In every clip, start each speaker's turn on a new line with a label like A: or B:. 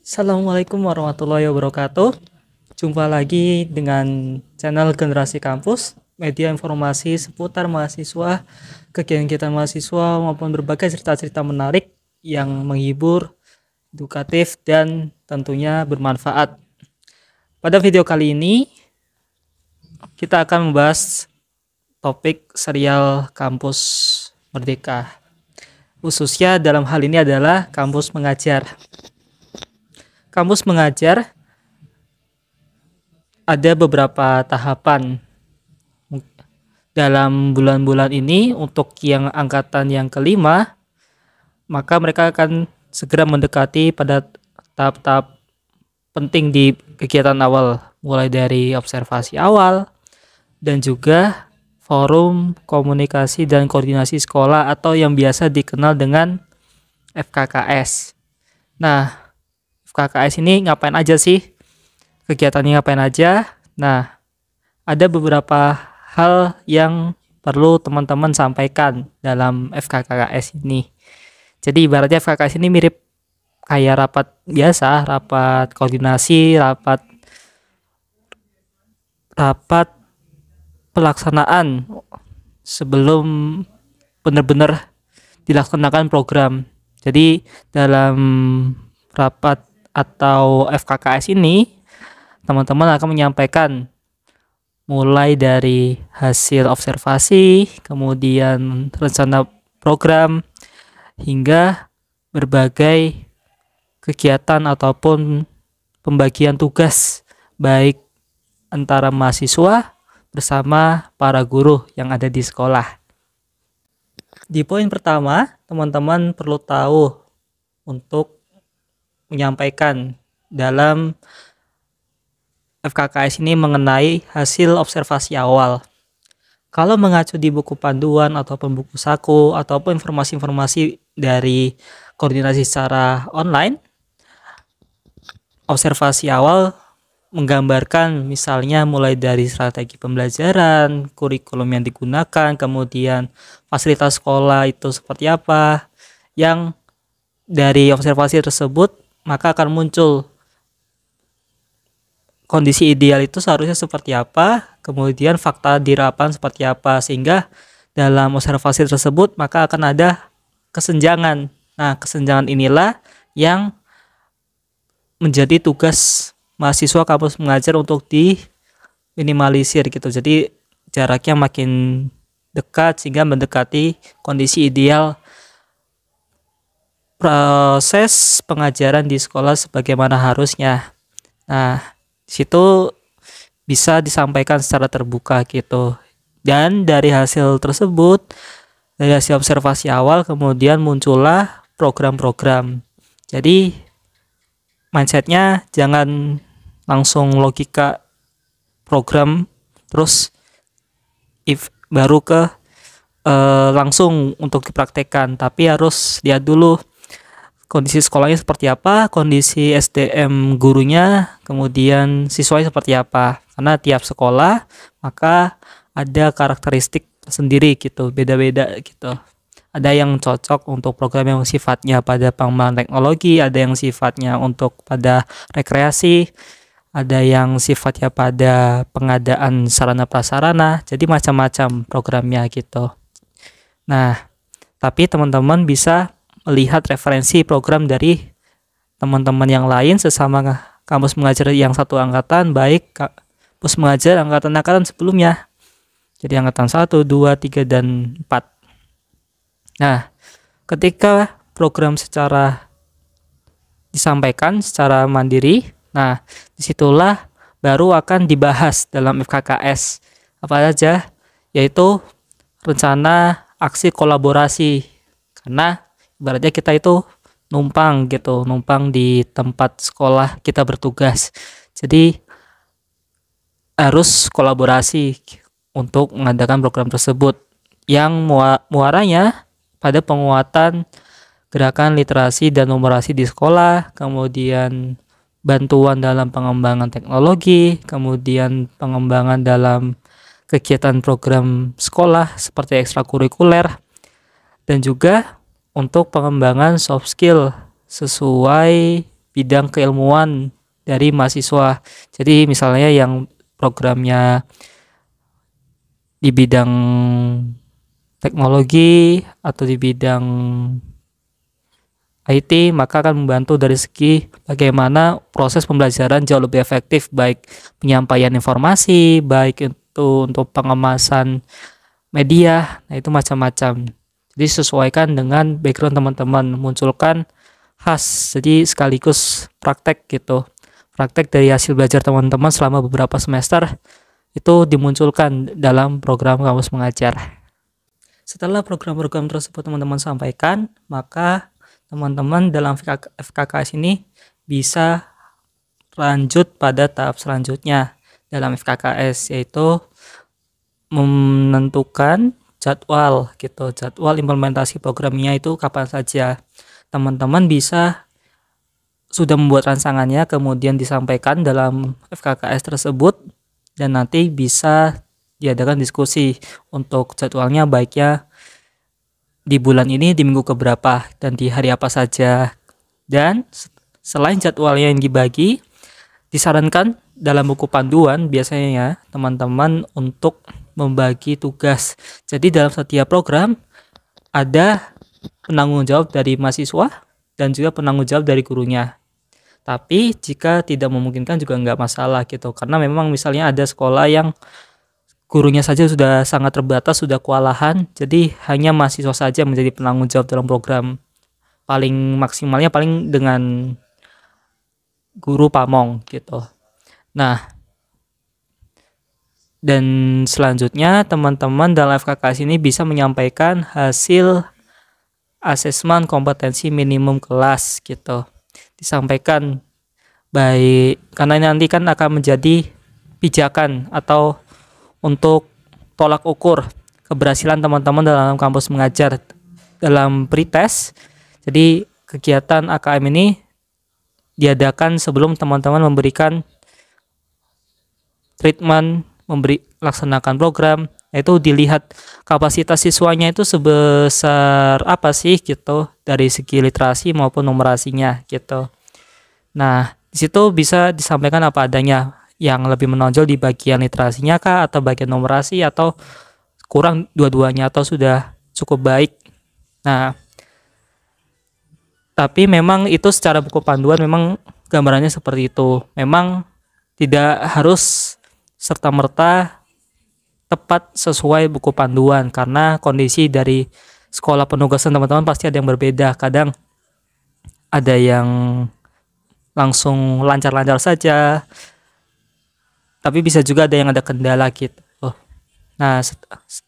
A: Assalamualaikum warahmatullahi wabarakatuh. Jumpa lagi dengan channel Generasi Kampus, media informasi seputar mahasiswa, kegiatan mahasiswa maupun berbagai cerita-cerita menarik yang menghibur, edukatif dan tentunya bermanfaat. Pada video kali ini kita akan membahas topik serial kampus merdeka. Khususnya dalam hal ini adalah kampus mengajar kamus mengajar ada beberapa tahapan dalam bulan-bulan ini untuk yang angkatan yang kelima maka mereka akan segera mendekati pada tahap-tahap penting di kegiatan awal mulai dari observasi awal dan juga forum komunikasi dan koordinasi sekolah atau yang biasa dikenal dengan FKKS. Nah, FKKS ini ngapain aja sih? Kegiatannya ngapain aja? Nah, ada beberapa hal yang perlu teman-teman sampaikan dalam FKKS ini. Jadi ibaratnya FKKS ini mirip kayak rapat biasa, rapat koordinasi, rapat rapat pelaksanaan sebelum benar-benar dilaksanakan program. Jadi dalam rapat atau FKKS ini teman-teman akan menyampaikan mulai dari hasil observasi, kemudian rencana program hingga berbagai kegiatan ataupun pembagian tugas baik antara mahasiswa bersama para guru yang ada di sekolah. Di poin pertama, teman-teman perlu tahu untuk menyampaikan dalam FKKS ini mengenai hasil observasi awal. Kalau mengacu di buku panduan ataupun buku saku ataupun informasi-informasi dari koordinasi secara online, observasi awal menggambarkan misalnya mulai dari strategi pembelajaran, kurikulum yang digunakan, kemudian fasilitas sekolah itu seperti apa yang dari observasi tersebut maka akan muncul kondisi ideal itu seharusnya seperti apa, kemudian fakta dirapan seperti apa sehingga dalam observasi tersebut maka akan ada kesenjangan. Nah, kesenjangan inilah yang menjadi tugas mahasiswa kampus mengajar untuk diminimalisir. gitu. Jadi jaraknya makin dekat sehingga mendekati kondisi ideal proses pengajaran di sekolah sebagaimana harusnya. Nah, situ bisa disampaikan secara terbuka gitu. Dan dari hasil tersebut, dari hasil observasi awal kemudian muncullah program-program. Jadi mindsetnya jangan langsung logika program terus if baru ke uh, langsung untuk dipraktekkan tapi harus lihat dulu kondisi sekolahnya seperti apa, kondisi SDM gurunya, kemudian siswanya seperti apa. Karena tiap sekolah maka ada karakteristik sendiri gitu, beda-beda gitu. Ada yang cocok untuk program yang sifatnya pada pengembangan teknologi, ada yang sifatnya untuk pada rekreasi, ada yang sifatnya pada pengadaan sarana prasarana, jadi macam-macam programnya gitu. Nah, tapi teman-teman bisa melihat referensi program dari teman-teman yang lain sesama kampus mengajar yang satu angkatan baik kampus mengajar angkatan-angkatan sebelumnya. Jadi angkatan 1, 2, 3 dan 4. Nah, ketika program secara disampaikan secara mandiri, nah disitulah baru akan dibahas dalam FKKS apa saja yaitu rencana aksi kolaborasi karena Baratnya kita itu numpang gitu, numpang di tempat sekolah kita bertugas. Jadi harus kolaborasi untuk mengadakan program tersebut yang muaranya pada penguatan gerakan literasi dan numerasi di sekolah, kemudian bantuan dalam pengembangan teknologi, kemudian pengembangan dalam kegiatan program sekolah seperti ekstrakurikuler dan juga untuk pengembangan soft skill sesuai bidang keilmuan dari mahasiswa. Jadi misalnya yang programnya di bidang teknologi atau di bidang IT maka akan membantu dari segi bagaimana proses pembelajaran jauh lebih efektif baik penyampaian informasi, baik itu untuk pengemasan media, nah itu macam-macam disesuaikan dengan background teman-teman munculkan khas jadi sekaligus praktek gitu praktek dari hasil belajar teman-teman selama beberapa semester itu dimunculkan dalam program kampus mengajar setelah program-program tersebut teman-teman sampaikan maka teman-teman dalam FKKS ini bisa lanjut pada tahap selanjutnya dalam FKKS yaitu menentukan jadwal gitu jadwal implementasi programnya itu kapan saja teman-teman bisa sudah membuat rangsangannya kemudian disampaikan dalam FKKS tersebut dan nanti bisa diadakan diskusi untuk jadwalnya baiknya di bulan ini di minggu keberapa dan di hari apa saja dan selain jadwalnya yang dibagi disarankan dalam buku panduan biasanya ya teman-teman untuk membagi tugas. Jadi dalam setiap program ada penanggung jawab dari mahasiswa dan juga penanggung jawab dari gurunya. Tapi jika tidak memungkinkan juga nggak masalah gitu, karena memang misalnya ada sekolah yang gurunya saja sudah sangat terbatas, sudah kewalahan, jadi hanya mahasiswa saja menjadi penanggung jawab dalam program. Paling maksimalnya paling dengan guru pamong gitu. Nah, dan selanjutnya teman-teman dalam FKK ini bisa menyampaikan hasil asesmen kompetensi minimum kelas gitu. Disampaikan baik karena ini nanti kan akan menjadi pijakan atau untuk tolak ukur keberhasilan teman-teman dalam kampus mengajar dalam pretest. Jadi kegiatan AKM ini diadakan sebelum teman-teman memberikan treatment memberi laksanakan program itu dilihat kapasitas siswanya itu sebesar apa sih gitu dari segi literasi maupun numerasinya gitu. Nah, disitu bisa disampaikan apa adanya yang lebih menonjol di bagian literasinya kah atau bagian numerasi atau kurang dua-duanya atau sudah cukup baik. Nah, tapi memang itu secara buku panduan memang gambarannya seperti itu. Memang tidak harus serta-merta tepat sesuai buku panduan karena kondisi dari sekolah penugasan teman-teman pasti ada yang berbeda. Kadang ada yang langsung lancar-lancar saja. Tapi bisa juga ada yang ada kendala gitu. Oh, nah,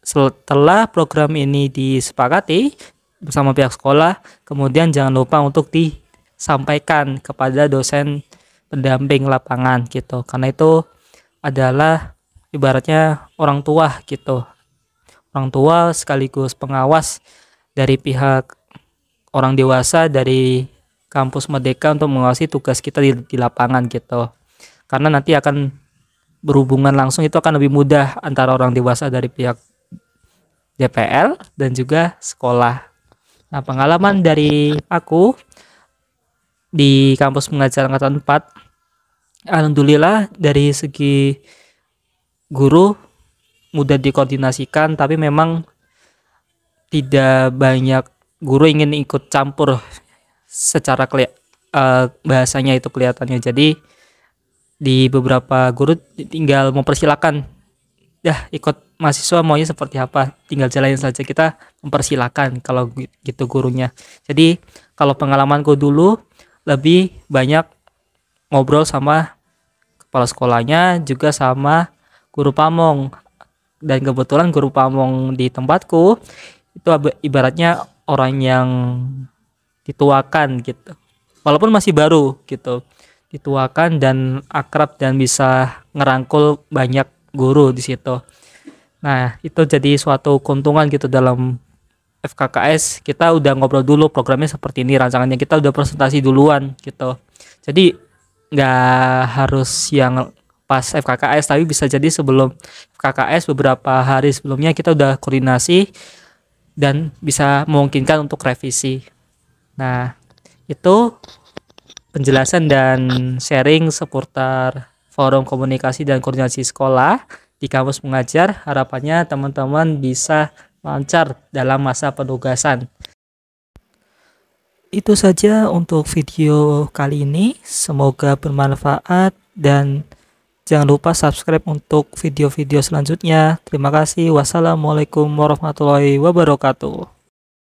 A: setelah program ini disepakati bersama pihak sekolah, kemudian jangan lupa untuk disampaikan kepada dosen pendamping lapangan gitu. Karena itu adalah ibaratnya orang tua gitu. Orang tua sekaligus pengawas dari pihak orang dewasa dari kampus Merdeka untuk mengawasi tugas kita di, di lapangan gitu. Karena nanti akan berhubungan langsung itu akan lebih mudah antara orang dewasa dari pihak DPL dan juga sekolah. Nah, pengalaman dari aku di kampus mengajar angkatan 4 alhamdulillah dari segi guru mudah dikoordinasikan tapi memang tidak banyak guru ingin ikut campur secara uh, bahasanya itu kelihatannya jadi di beberapa guru tinggal mempersilahkan dah ikut mahasiswa maunya seperti apa tinggal jalanin saja kita mempersilahkan kalau gitu gurunya jadi kalau pengalamanku dulu lebih banyak ngobrol sama kepala sekolahnya juga sama guru pamong dan kebetulan guru pamong di tempatku itu ibaratnya orang yang dituakan gitu walaupun masih baru gitu dituakan dan akrab dan bisa ngerangkul banyak guru di situ nah itu jadi suatu keuntungan gitu dalam FKKS kita udah ngobrol dulu programnya seperti ini rancangannya kita udah presentasi duluan gitu jadi nggak harus yang pas FKKS tapi bisa jadi sebelum FKKS beberapa hari sebelumnya kita udah koordinasi dan bisa memungkinkan untuk revisi. Nah, itu penjelasan dan sharing seputar forum komunikasi dan koordinasi sekolah di kampus mengajar. Harapannya teman-teman bisa lancar dalam masa penugasan itu saja untuk video kali ini. Semoga bermanfaat dan jangan lupa subscribe untuk video-video selanjutnya. Terima kasih. Wassalamualaikum warahmatullahi wabarakatuh.